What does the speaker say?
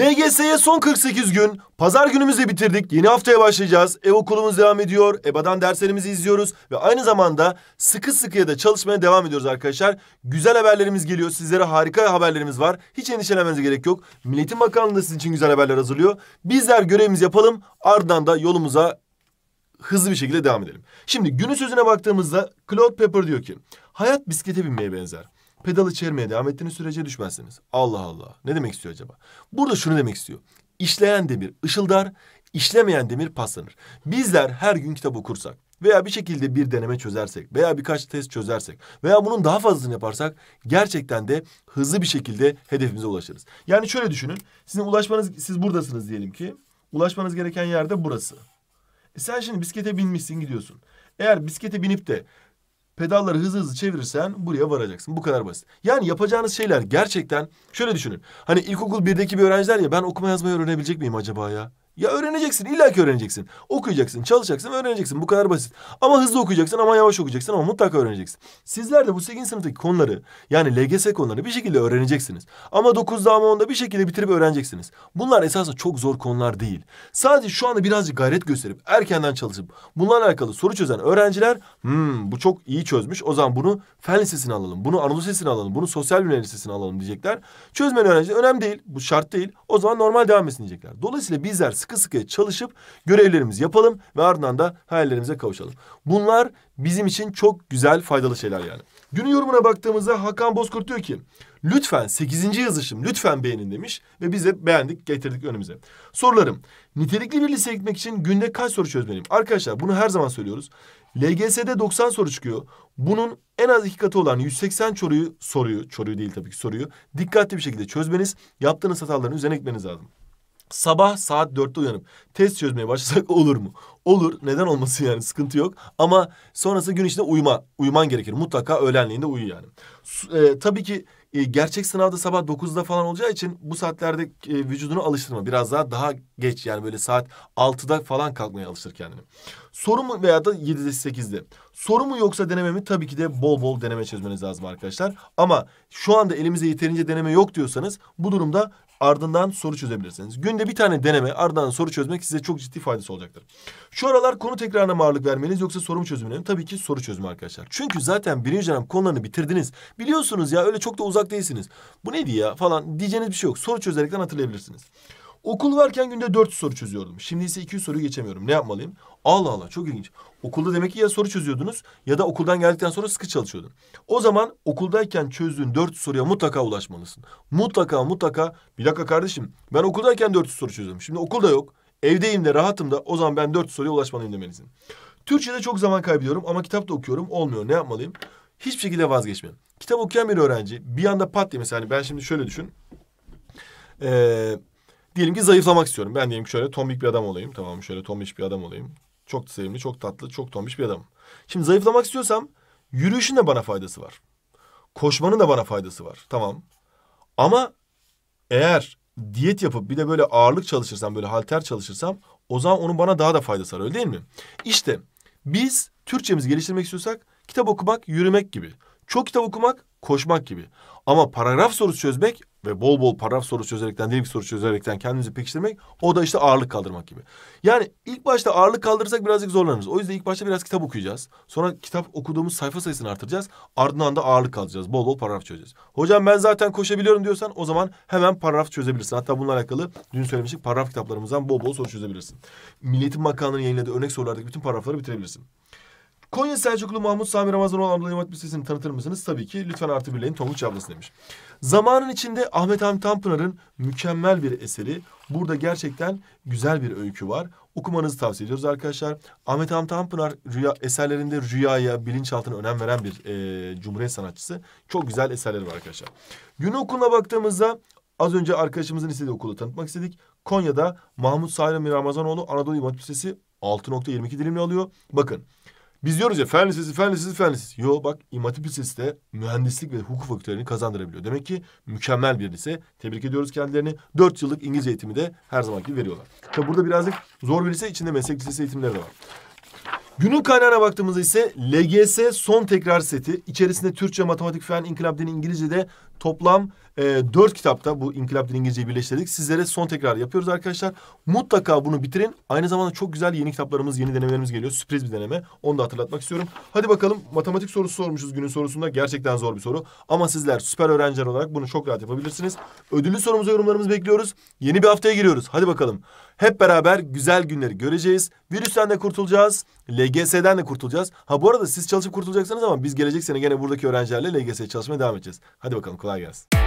LGS'ye son 48 gün. Pazar günümüzü bitirdik. Yeni haftaya başlayacağız. Ev okulumuz devam ediyor. EBA'dan derslerimizi izliyoruz. Ve aynı zamanda sıkı sıkıya da çalışmaya devam ediyoruz arkadaşlar. Güzel haberlerimiz geliyor. Sizlere harika haberlerimiz var. Hiç endişelenmenize gerek yok. Milletin Bakanlığı sizin için güzel haberler hazırlıyor. Bizler görevimizi yapalım. Ardından da yolumuza hızlı bir şekilde devam edelim. Şimdi günün sözüne baktığımızda Claude Pepper diyor ki... Hayat bisiklete binmeye benzer. Pedal içermeye devam ettiğiniz sürece düşmezsiniz. Allah Allah. Ne demek istiyor acaba? Burada şunu demek istiyor. İşleyen demir ışıldar, işlemeyen demir paslanır. Bizler her gün kitap okursak veya bir şekilde bir deneme çözersek veya birkaç test çözersek veya bunun daha fazlasını yaparsak gerçekten de hızlı bir şekilde hedefimize ulaşırız. Yani şöyle düşünün. Sizin ulaşmanız siz buradasınız diyelim ki. Ulaşmanız gereken yerde burası. E sen şimdi bisiklete binmişsin gidiyorsun. Eğer bisiklete binip de pedalları hızlı hızlı çevirirsen buraya varacaksın. Bu kadar basit. Yani yapacağınız şeyler gerçekten şöyle düşünün. Hani ilkokul birdeki bir öğrenciler ya ben okuma yazmayı öğrenebilecek miyim acaba ya? Ya öğreneceksin, illa ki öğreneceksin. Okuyacaksın, çalışacaksın ve öğreneceksin. Bu kadar basit. Ama hızlı okuyacaksın, ama yavaş okuyacaksın ama mutlaka öğreneceksin. Sizler de bu 8. sınıftaki konuları, yani LGS konuları bir şekilde öğreneceksiniz. Ama 9'da ama 10'da bir şekilde bitirip öğreneceksiniz. Bunlar esasında çok zor konular değil. Sadece şu anda birazcık gayret gösterip, erkenden çalışıp, bunlarla alakalı soru çözen öğrenciler, hmm bu çok iyi çözmüş, o zaman bunu fen lisesine alalım, bunu Anadolu Lisesi'ne alalım, bunu sosyal bilimler lisesine alalım diyecekler. Çözmeyen öğrenciler önemli değil, bu şart değil, o zaman normal devam etsin diyecekler. Dolayısıyla bizler sıkı sıkı çalışıp görevlerimizi yapalım ve ardından da hayallerimize kavuşalım. Bunlar bizim için çok güzel faydalı şeyler yani. Günün yorumuna baktığımızda Hakan Bozkurt diyor ki lütfen 8. yazışım lütfen beğenin demiş ve biz de beğendik getirdik önümüze. Sorularım nitelikli bir lise gitmek için günde kaç soru çözmeliyim? Arkadaşlar bunu her zaman söylüyoruz. LGS'de 90 soru çıkıyor. Bunun en az iki katı olan 180 soruyu, soruyu, soruyu değil tabii ki soruyu dikkatli bir şekilde çözmeniz, yaptığınız hataların üzerine gitmeniz lazım. Sabah saat dörtte uyanıp test çözmeye başlasak olur mu? Olur. Neden olmasın yani sıkıntı yok. Ama sonrası gün içinde uyuma. Uyuman gerekir. Mutlaka öğlenliğinde uyu yani. E, tabii ki e, gerçek sınavda sabah dokuzda falan olacağı için bu saatlerde e, vücudunu alıştırma. Biraz daha daha geç yani böyle saat altıda falan kalkmaya alıştır kendini. Soru mu veya da yedide sekizde. Soru mu yoksa deneme mi? Tabii ki de bol bol deneme çözmeniz lazım arkadaşlar. Ama şu anda elimize yeterince deneme yok diyorsanız bu durumda ardından soru çözebilirsiniz. Günde bir tane deneme ardından soru çözmek size çok ciddi faydası olacaktır. Şu aralar konu tekrarına mı vermeniz yoksa soru mu çözümüne Tabii ki soru çözümü arkadaşlar. Çünkü zaten birinci dönem konularını bitirdiniz. Biliyorsunuz ya öyle çok da uzak değilsiniz. Bu neydi ya falan diyeceğiniz bir şey yok. Soru çözerekten hatırlayabilirsiniz. Okul varken günde 4 soru çözüyordum. Şimdi ise 200 soruyu geçemiyorum. Ne yapmalıyım? Allah Allah çok ilginç. Okulda demek ki ya soru çözüyordunuz ya da okuldan geldikten sonra sıkı çalışıyordun. O zaman okuldayken çözdüğün 4 soruya mutlaka ulaşmalısın. Mutlaka mutlaka bir dakika kardeşim ben okuldayken 400 soru çözüyorum. Şimdi okulda yok. Evdeyim de rahatım da o zaman ben 4 soruya ulaşmalıyım demelisin. Türkçe'de çok zaman kaybediyorum ama kitap da okuyorum. Olmuyor ne yapmalıyım? Hiçbir şekilde vazgeçmem. Kitap okuyan bir öğrenci bir anda pat diye mesela hani ben şimdi şöyle düşün. Eee Diyelim ki zayıflamak istiyorum. Ben diyelim ki şöyle tombik bir adam olayım. Tamam şöyle tombiş bir adam olayım. Çok sevimli, çok tatlı, çok tombiş bir adam. Şimdi zayıflamak istiyorsam yürüyüşün de bana faydası var. Koşmanın da bana faydası var. Tamam. Ama eğer diyet yapıp bir de böyle ağırlık çalışırsam, böyle halter çalışırsam o zaman onun bana daha da faydası var öyle değil mi? İşte biz Türkçemizi geliştirmek istiyorsak kitap okumak, yürümek gibi. Çok kitap okumak koşmak gibi. Ama paragraf sorusu çözmek ve bol bol paragraf sorusu çözerekten, dinamik sorusu çözerekten kendinizi pekiştirmek o da işte ağırlık kaldırmak gibi. Yani ilk başta ağırlık kaldırırsak birazcık zorlanırız. O yüzden ilk başta biraz kitap okuyacağız. Sonra kitap okuduğumuz sayfa sayısını artıracağız. Ardından da ağırlık kaldıracağız. Bol bol paragraf çözeceğiz. Hocam ben zaten koşabiliyorum diyorsan o zaman hemen paragraf çözebilirsin. Hatta bununla alakalı dün söylemiştik paragraf kitaplarımızdan bol bol soru çözebilirsin. Milletin Bakanlığı'nın yayınladığı örnek sorulardaki bütün paragrafları bitirebilirsin. Konya Selçuklu Mahmut Sami Ramazanoğlu Anadolu Edebiyat Lisesi'ni tanıtır mısınız? Tabii ki lütfen artı birleyin Tonguç ablası demiş. Zamanın içinde Ahmet Hamdi Tanpınar'ın mükemmel bir eseri. Burada gerçekten güzel bir öykü var. Okumanızı tavsiye ediyoruz arkadaşlar. Ahmet Hamdi Tanpınar rüya, eserlerinde rüyaya, bilinçaltına önem veren bir e, cumhuriyet sanatçısı. Çok güzel eserleri var arkadaşlar. Gün okuluna baktığımızda az önce arkadaşımızın istediği okulu tanıtmak istedik. Konya'da Mahmut Sayrami Ramazanoğlu Anadolu İmam Lisesi 6.22 dilimli alıyor. Bakın biz diyoruz ya fen lisesi, fen lisesi, fen lisesi. Yo bak İmam Lisesi de mühendislik ve hukuk fakültelerini kazandırabiliyor. Demek ki mükemmel bir lise. Tebrik ediyoruz kendilerini. Dört yıllık İngilizce eğitimi de her zamanki veriyorlar. Tabi burada birazcık zor bir lise içinde meslek lisesi eğitimleri de var. Günün kaynağına baktığımızda ise LGS son tekrar seti. içerisinde Türkçe, matematik, fen, inkılap dini, İngilizce'de Toplam e, 4 kitapta bu İnkılap Dil İngilizce'yi birleştirdik. Sizlere son tekrar yapıyoruz arkadaşlar. Mutlaka bunu bitirin. Aynı zamanda çok güzel yeni kitaplarımız, yeni denemelerimiz geliyor. Sürpriz bir deneme. Onu da hatırlatmak istiyorum. Hadi bakalım matematik sorusu sormuşuz günün sorusunda. Gerçekten zor bir soru. Ama sizler süper öğrenciler olarak bunu çok rahat yapabilirsiniz. Ödüllü sorumuza yorumlarımızı bekliyoruz. Yeni bir haftaya giriyoruz. Hadi bakalım. Hep beraber güzel günleri göreceğiz. Virüsten de kurtulacağız. LGS'den de kurtulacağız. Ha bu arada siz çalışıp kurtulacaksınız ama biz gelecek sene gene buradaki öğrencilerle LGS'ye çalışmaya devam edeceğiz. Hadi bakalım. Clagas.